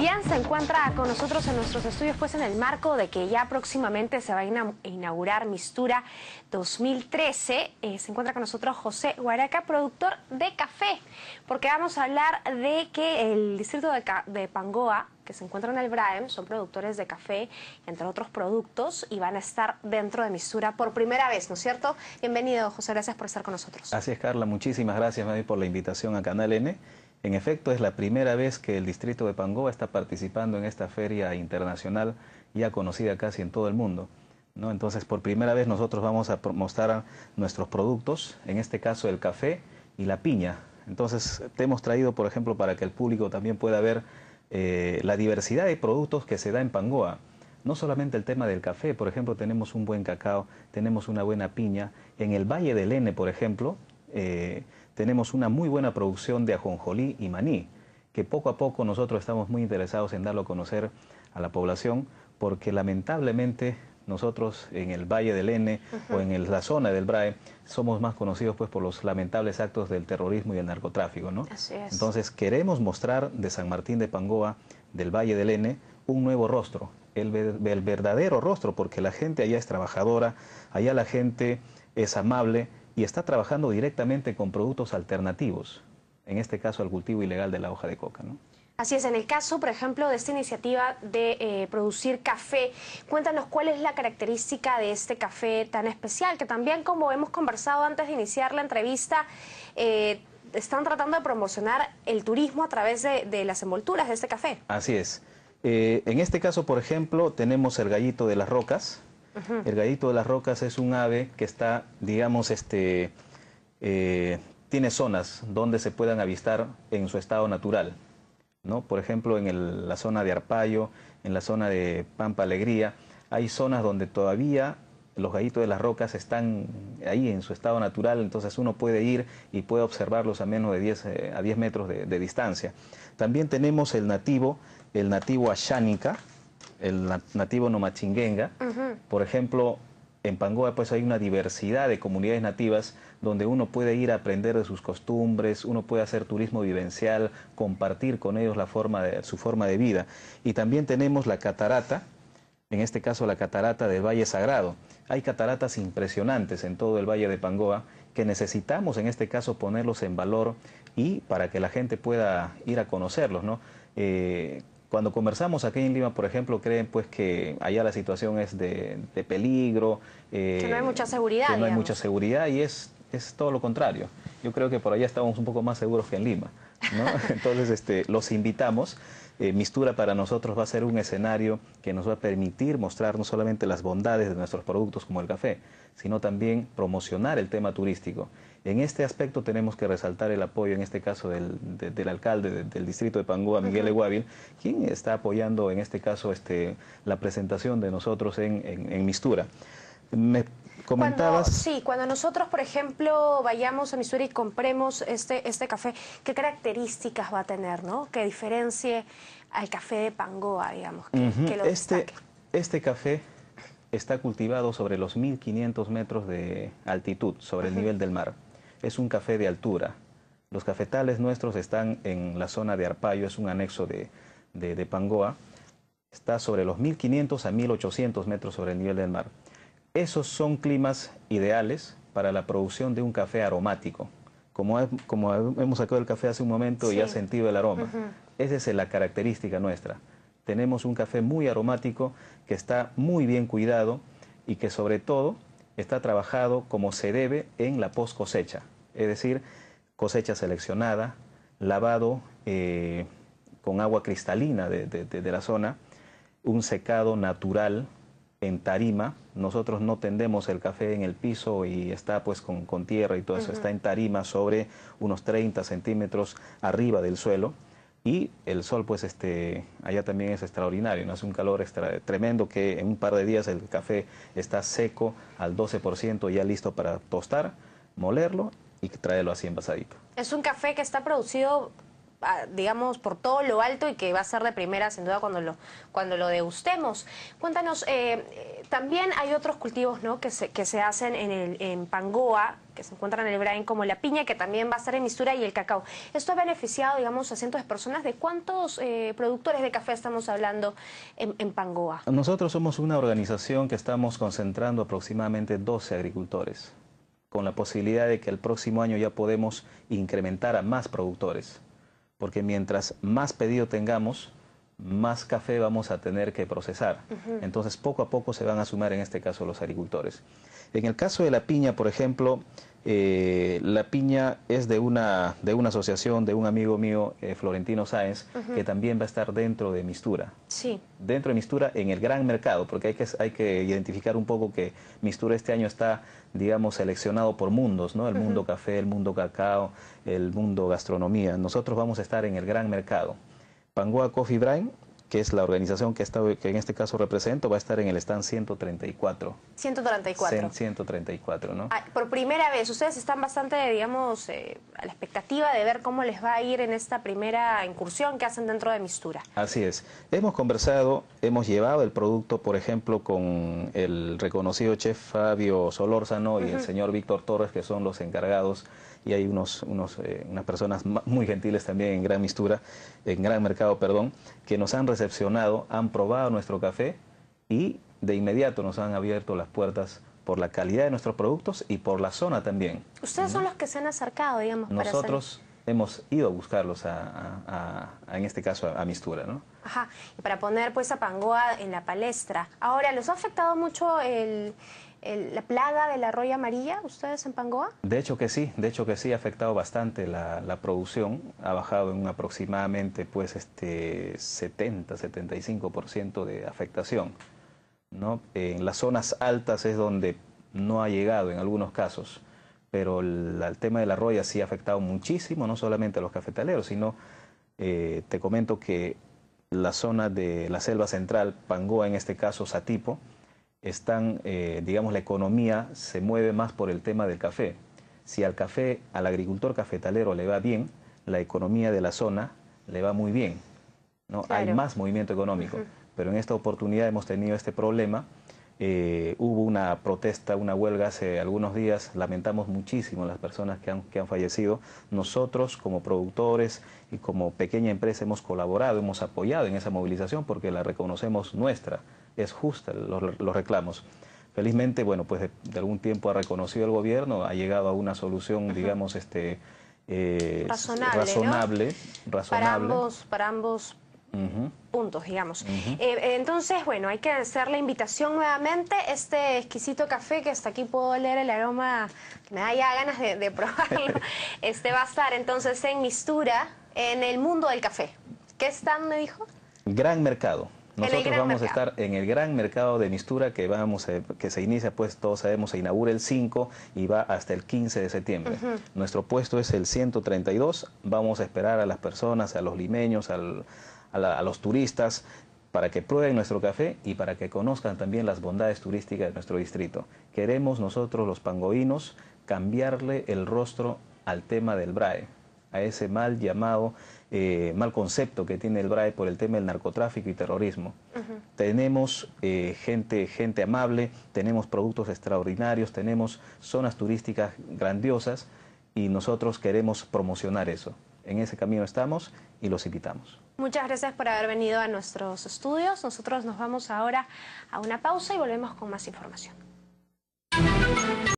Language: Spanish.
Ian se encuentra con nosotros en nuestros estudios, pues en el marco de que ya próximamente se va a inaugurar Mistura 2013. Eh, se encuentra con nosotros José Huaraca, productor de café, porque vamos a hablar de que el distrito de, Pangoa que se encuentra en el Braem son productores de café, entre otros productos, y van a estar dentro de Mistura por primera vez, ¿no es cierto? Bienvenido, José, gracias por estar con nosotros. Así es, Carla, muchísimas gracias, Mami, por la invitación a Canal N en efecto, es la primera vez que el distrito de Pangoa está participando en esta feria internacional ya conocida casi en todo el mundo. ¿no? Entonces, por primera vez nosotros vamos a mostrar nuestros productos, en este caso el café y la piña. Entonces, te hemos traído, por ejemplo, para que el público también pueda ver eh, la diversidad de productos que se da en Pangoa. No solamente el tema del café, por ejemplo, tenemos un buen cacao, tenemos una buena piña. En el Valle del N, por ejemplo, eh, tenemos una muy buena producción de ajonjolí y maní, que poco a poco nosotros estamos muy interesados en darlo a conocer a la población, porque lamentablemente nosotros en el Valle del N o en la zona del BRAE somos más conocidos pues por los lamentables actos del terrorismo y el narcotráfico, Entonces queremos mostrar de San Martín de Pangoa, del Valle del N, un nuevo rostro, el verdadero rostro, porque la gente allá es trabajadora, allá la gente es amable, y está trabajando directamente con productos alternativos, en este caso al cultivo ilegal de la hoja de coca. Así es, en el caso, por ejemplo, de esta iniciativa de eh, producir café, cuéntanos cuál es la característica de este café tan especial, que también, como hemos conversado antes de iniciar la entrevista, eh, están tratando de promocionar el turismo a través de, las envolturas de este café. Así es. Eh, en este caso, por ejemplo, tenemos el gallito de las rocas, el gallito de las rocas es un ave que está, digamos, este, eh, tiene zonas donde se puedan avistar en su estado natural. ¿no? Por ejemplo, en la zona de Arpayo, en la zona de Pampa Alegría, hay zonas donde todavía los gallitos de las rocas están ahí en su estado natural, entonces uno puede ir y puede observarlos a menos de 10, eh, a 10 metros de, de, distancia. También tenemos el nativo, el nativo ashánica, el nativo nomachinguenga. Por ejemplo, en Pangoa pues hay una diversidad de comunidades nativas donde uno puede ir a aprender de sus costumbres, uno puede hacer turismo vivencial, compartir con ellos la forma de, su forma de vida. Y también tenemos la catarata, en este caso la catarata del Valle Sagrado. Hay cataratas impresionantes en todo el Valle de Pangoa que necesitamos en este caso ponerlos en valor y para que la gente pueda ir a conocerlos, ¿no? Eh, cuando conversamos aquí en Lima, por ejemplo, creen pues que allá la situación es de, peligro. Eh, que no hay mucha seguridad. no hay mucha seguridad y es, es todo lo contrario. Yo creo que por allá estamos un poco más seguros que en Lima. Entonces, este, los invitamos eh, mistura para nosotros va a ser un escenario que nos va a permitir mostrar no solamente las bondades de nuestros productos como el café, sino también promocionar el tema turístico. En este aspecto tenemos que resaltar el apoyo, en este caso, del, alcalde del distrito de Pangua, Miguel Eguabil, quien está apoyando, en este caso, este, la presentación de nosotros en, en, Mistura comentabas. sí, cuando nosotros, por ejemplo, vayamos a Missouri y compremos este, este café, ¿qué características va a tener, no? Que diferencie al café de Pangoa, digamos, este, este café está cultivado sobre los 1500 metros de altitud, sobre el nivel del mar. Es un café de altura. Los cafetales nuestros están en la zona de Arpayo, es un anexo de Pangoa. Está sobre los 1500 a 1800 metros sobre el nivel del mar. Esos son climas ideales para la producción de un café aromático. Como, hemos sacado el café hace un momento y ha sentido el aroma. Esa es la característica nuestra. Tenemos un café muy aromático que está muy bien cuidado y que sobre todo está trabajado como se debe en la post cosecha. Es decir, cosecha seleccionada, lavado eh, con agua cristalina de la zona, un secado natural en tarima. Nosotros no tendemos el café en el piso y está pues con, tierra y todo eso. Está en tarima sobre unos 30 centímetros arriba del suelo. Y el sol, pues, este, allá también es extraordinario, ¿no? hace un calor tremendo que en un par de días el café está seco al 12%, ya listo para tostar, molerlo y traerlo así envasadito. Es un café que está producido digamos, por todo lo alto y que va a ser de primera, sin duda, cuando lo, cuando lo degustemos. Cuéntanos, eh, eh, también hay otros cultivos que, se, hacen en, el, en Pangoa, que se encuentran en el Brain, como la piña, que también va a estar en mistura, y el cacao. Esto ha beneficiado, digamos, a cientos de personas. ¿De cuántos eh, productores de café estamos hablando en, Pangoa? Nosotros somos una organización que estamos concentrando aproximadamente 12 agricultores, con la posibilidad de que el próximo año ya podemos incrementar a más productores porque mientras más pedido tengamos, más café vamos a tener que procesar. Entonces, poco a poco se van a sumar en este caso los agricultores. En el caso de la piña, por ejemplo, eh, la piña es de una, de una asociación de un amigo mío, eh, Florentino Sáenz, que también va a estar dentro de Mistura. Sí. Dentro de Mistura en el gran mercado, porque hay que, hay que identificar un poco que Mistura este año está, digamos, seleccionado por mundos, ¿no? El mundo café, el mundo cacao, el mundo gastronomía. Nosotros vamos a estar en el gran mercado. Pangoa Coffee Brine que es la organización que, está, que en este caso represento, va a estar en el stand 134. 134. 134, ¿no? por primera vez, ustedes están bastante, digamos, eh, a la expectativa de ver cómo les va a ir en esta primera incursión que hacen dentro de Mistura. Así es. Hemos conversado, hemos llevado el producto, por ejemplo, con el reconocido chef Fabio Solórzano y el señor Víctor Torres, que son los encargados y hay unos, unos eh, unas personas muy gentiles también en Gran Mistura, en Gran Mercado, perdón, que nos han recepcionado, han probado nuestro café y de inmediato nos han abierto las puertas por la calidad de nuestros productos y por la zona también. Ustedes son los que se han acercado, digamos, Nosotros hemos ido a buscarlos, a, en este caso, a, Mistura, ¿no? Ajá, y para poner pues a Pangoa en la palestra. Ahora, ¿los ha afectado mucho el, la plaga de la roya amarilla, ustedes en Pangoa? De hecho que sí, de hecho que sí, ha afectado bastante la, producción, ha bajado en un aproximadamente pues este 70-75% de afectación. En las zonas altas es donde no ha llegado en algunos casos, pero el, tema de la sí ha afectado muchísimo, no solamente a los cafetaleros, sino eh, te comento que la zona de la selva central, Pangoa en este caso, Satipo, están, eh, digamos, la economía se mueve más por el tema del café. Si al café, al agricultor cafetalero le va bien, la economía de la zona le va muy bien. ¿no? Hay más movimiento económico. Pero en esta oportunidad hemos tenido este problema eh, hubo una protesta, una huelga hace algunos días, lamentamos muchísimo las personas que han, que han fallecido. Nosotros como productores y como pequeña empresa hemos colaborado, hemos apoyado en esa movilización porque la reconocemos nuestra, es justa los, reclamos. Felizmente, bueno, pues de, algún tiempo ha reconocido el gobierno, ha llegado a una solución, digamos, este... Eh, razonable, razonable. Para ambos, para ambos puntos, digamos. Eh, eh, entonces, bueno, hay que hacer la invitación nuevamente. Este exquisito café que hasta aquí puedo leer el aroma, que me da ya ganas de, probarlo. este va a estar entonces en Mistura, en el mundo del café. ¿Qué están me dijo? Gran mercado. Nosotros vamos a estar en el gran mercado de Mistura que vamos que se inicia, pues todos sabemos, se inaugura el 5 y va hasta el 15 de septiembre. Nuestro puesto es el 132. Vamos a esperar a las personas, a los limeños, al, a, los turistas para que prueben nuestro café y para que conozcan también las bondades turísticas de nuestro distrito. Queremos nosotros los pangoínos cambiarle el rostro al tema del BRAE, a ese mal llamado, eh, mal concepto que tiene el BRAE por el tema del narcotráfico y terrorismo. Tenemos eh, gente, gente amable, tenemos productos extraordinarios, tenemos zonas turísticas grandiosas y nosotros queremos promocionar eso. En ese camino estamos y los invitamos. Muchas gracias por haber venido a nuestros estudios. Nosotros nos vamos ahora a una pausa y volvemos con más información.